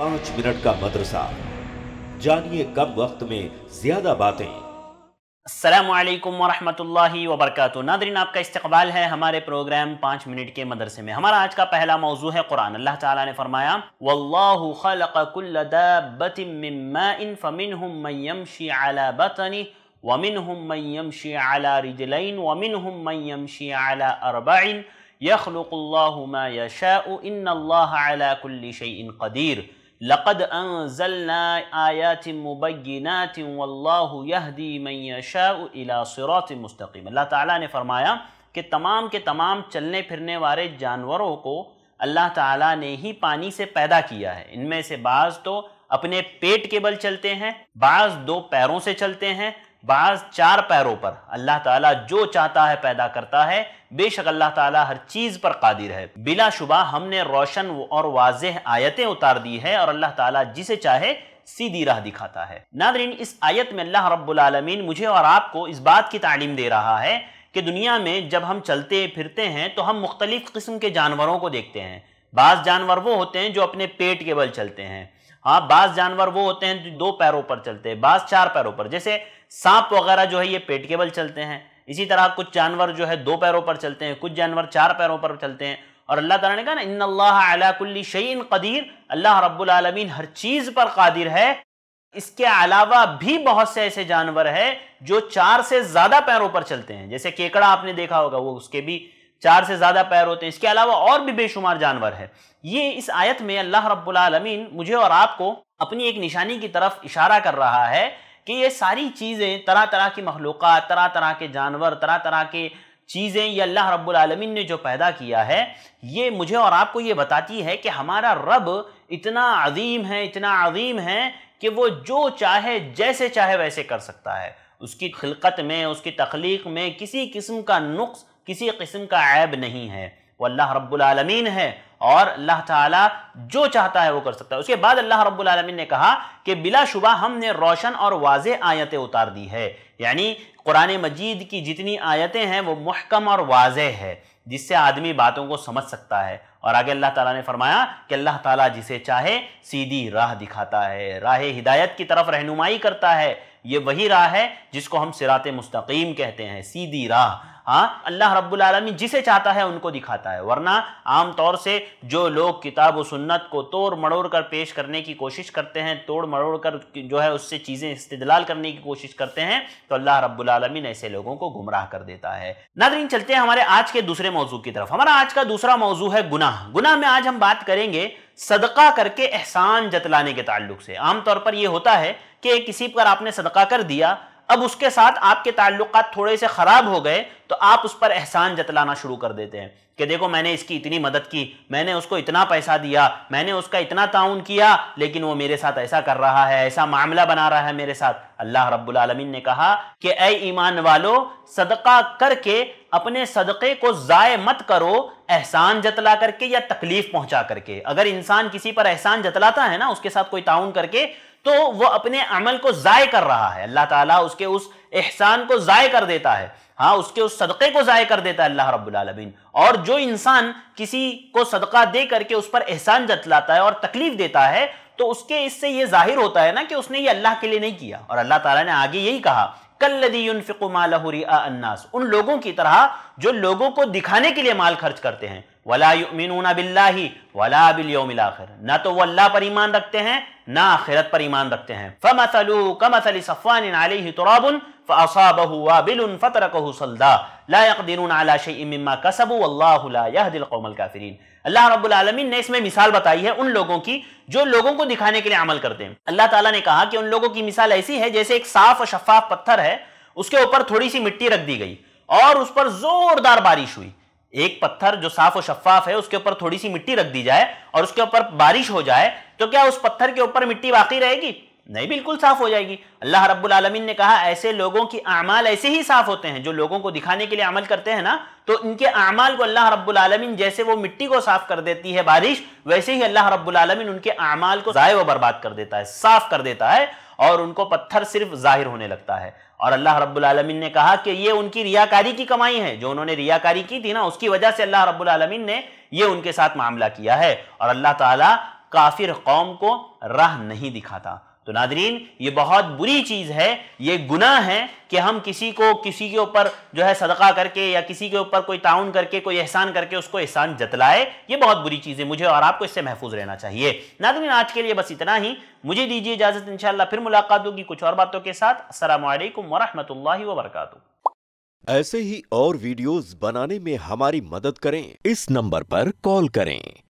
पांच मिनट का मदरसा जानिए कम वक्त में ज्यादा बातें असलकम वरहमल वबरक नादरीन आपका इस्तकबाल है हमारे प्रोग्राम पाँच मिनट के मदरसे में हमारा आज का पहला मौजू है कुरान अल्लाह ताला ने फरमाया वल्लाहु वमिन हम कदीर लक़द अनजलना आयात मुबैनात वल्लाहु यहदी मन यशा इला सिरात मुस्तकीम अल्लाह ताला ने फरमाया कि तमाम के तमाम चलने फिरने वाले जानवरों को अल्लाह ताला ने ही पानी से पैदा किया है इनमें से बाज़ तो अपने पेट के बल चलते हैं बाज़ दो पैरों से चलते हैं बाज चार पैरों पर अल्लाह ताला जो चाहता है पैदा करता है बेशक अल्लाह ताला हर चीज़ पर कादिर है बिला शुबा हमने रोशन और वाज आयतें उतार दी है और अल्लाह ताला जिसे चाहे सीधी राह दिखाता है नादरीन इस आयत में अल्लाह रबालमीन मुझे और आपको इस बात की तालीम दे रहा है कि दुनिया में जब हम चलते फिरते हैं तो हम मुख्तलिफ़ किस्म के जानवरों को देखते हैं बाज़ जानवर वो होते हैं जो अपने पेट के बल चलते हैं हाँ बास जानवर वो होते हैं जो दो पैरों पर चलते हैं बास चार पैरों पर जैसे सांप वगैरह जो है ये पेट के बल चलते हैं इसी तरह कुछ जानवर जो है दो पैरों पर चलते हैं कुछ जानवर चार पैरों पर चलते हैं और अल्लाह तला ने कहा ना इन अलाकुल्ली शईन कदीर अल्लाह रब्बुल हर चीज़ पर कादिर है इसके अलावा भी बहुत से ऐसे जानवर है जो चार से ज़्यादा पैरों पर चलते हैं जैसे केकड़ा आपने देखा होगा वो उसके भी चार से ज़्यादा पैर होते हैं इसके अलावा और भी बेशुमार जानवर है ये इस आयत में अल्लाह रब्बुलमीन मुझे और आपको अपनी एक निशानी की तरफ इशारा कर रहा है कि ये सारी चीज़ें तरह तरह की मखलूक तरह तरह के जानवर तरह तरह के चीज़ें ये अल्लाह रब्लमिन ने जो पैदा किया है ये मुझे और आपको ये बताती है कि हमारा रब इतना अजीम है इतना अजीम है कि वो जो चाहे जैसे चाहे वैसे कर सकता है उसकी खिलकत में उसकी तख्लीक में किसी किस्म का नुस्ख़ किसी किस्म का ऐब नहीं है वो अल्लाह रब्बुलमीन है और अल्लाह ताला जो चाहता है वो कर सकता है उसके बाद अल्लाह रब्बुलमीन ने कहा कि बिलाशुबा हमने रोशन और वाज आयतें उतार दी है यानी कुरान मजीद की जितनी आयतें हैं वो महकम और वाज है जिससे आदमी बातों को समझ सकता है और आगे अल्लाह ताला ने फरमाया कि अल्लाह ताला जिसे चाहे सीधी राह दिखाता है राह हिदायत की तरफ रहनुमाई करता है ये वही राह है जिसको हम सिरात मुस्तकीम कहते हैं सीधी राह हाँ अल्लाह रब्बुल रब्बुलमी जिसे चाहता है उनको दिखाता है वरना आमतौर से जो लोग किताब व सुन्नत को तोड़ मड़ोड़ कर पेश करने की कोशिश करते हैं तोड़ मड़ोड़ कर जो है उससे चीज़ें इस्तदलाल करने की कोशिश करते हैं तो अल्लाह रब्बुल ऐसे लोगों को गुमराह कर देता है नादरीन चलते हैं हमारे आज के दूसरे मौजू की तरफ हमारा आज का दूसरा मौजू है गुनाह गुनाह में आज हम बात करेंगे सदका करके एहसान जतलाने के ताल्लुक से आमतौर पर यह होता है कि किसी पर आपने सदका कर दिया अब उसके साथ आपके ताल्लुक थोड़े से ख़राब हो गए तो आप उस पर एहसान जतलाना शुरू कर देते हैं कि देखो मैंने इसकी इतनी मदद की मैंने उसको इतना पैसा दिया मैंने उसका इतना ताउन किया लेकिन वो मेरे साथ ऐसा कर रहा है ऐसा मामला बना रहा है मेरे साथ अल्लाह रब्बुल ने कहा कि ए ईमान वालो सदका करके अपने सदक़े को ज़ाय मत करो एहसान जतला करके या तकलीफ़ पहुंचा करके अगर इंसान किसी पर एहसान जतलाता है ना उसके साथ कोई ताउन करके तो वो अपने अमल को ज़ाय कर रहा है अल्लाह ताला उसके उस एहसान को ज़ाय कर देता है हाँ उसके उस सदक़े को ज़ाय कर देता है अल्लाह रब्बुल और जो इंसान किसी को सदका दे करके उस पर एहसान जतलाता है और तकलीफ देता है तो उसके इससे ये जाहिर होता है ना कि उसने ये अल्लाह के लिए नहीं किया और अल्लाह ताला ने आगे यही कहा कल्लदीफिकुमालहरी अन्नास उन लोगों की तरह जो लोगों को दिखाने के लिए माल खर्च करते हैं वला आखिर ना तो वो अल्लाह पर ईमान रखते हैं ना आखिरत पर ईमान रखते हैं फ़मसलू कमसली तुराबुन अल्लाह ने इसमें मिसाल बताई है उन लोगों की जो लोगों को दिखाने के लिए अमल करते हैं अल्लाह ताला ने कहा कि उन लोगों की मिसाल ऐसी है जैसे एक साफ और शफाफ पत्थर है उसके ऊपर थोड़ी सी मिट्टी रख दी गई और उस पर जोरदार बारिश हुई एक पत्थर जो साफ और शफाफ है उसके ऊपर थोड़ी सी मिट्टी रख दी जाए और उसके ऊपर बारिश हो जाए तो क्या उस पत्थर के ऊपर मिट्टी बाकी रहेगी नहीं बिल्कुल साफ हो जाएगी अल्लाह रब्बुल आलमीन ने कहा ऐसे लोगों की अमाल ऐसे ही साफ होते हैं जो लोगों को दिखाने के लिए अमल करते हैं ना तो इनके अमाल को अल्लाह रब्बुल आलमीन जैसे वो मिट्टी को साफ कर देती है बारिश वैसे ही अल्लाह रब्बुल आलमीन उनके अमाल को ज़ाय व बर्बाद कर देता है साफ कर देता है और उनको पत्थर सिर्फ जाहिर होने लगता है और अल्लाह रब्बुल आलमीन ने कहा कि ये उनकी रियाकारी की कमाई है जो उन्होंने रियाकारी की थी ना उसकी वजह से अल्लाह रब्बुल आलमीन ने ये उनके साथ मामला किया है और अल्लाह ताला काफिर कौम को राह नहीं दिखाता तो नादरीन ये बहुत बुरी चीज़ है ये गुनाह है कि हम किसी को किसी के ऊपर जो है सदका करके या किसी के ऊपर कोई ताउन करके कोई एहसान करके उसको एहसान जतलाए ये बहुत बुरी चीज़ है मुझे और आपको इससे महफूज रहना चाहिए नादरीन आज के लिए बस इतना ही मुझे दीजिए इजाज़त इन फिर मुलाकात होगी कुछ और बातों के साथ असल वरहमल वबरकू ऐसे ही और वीडियोस बनाने में हमारी मदद करें इस नंबर पर कॉल करें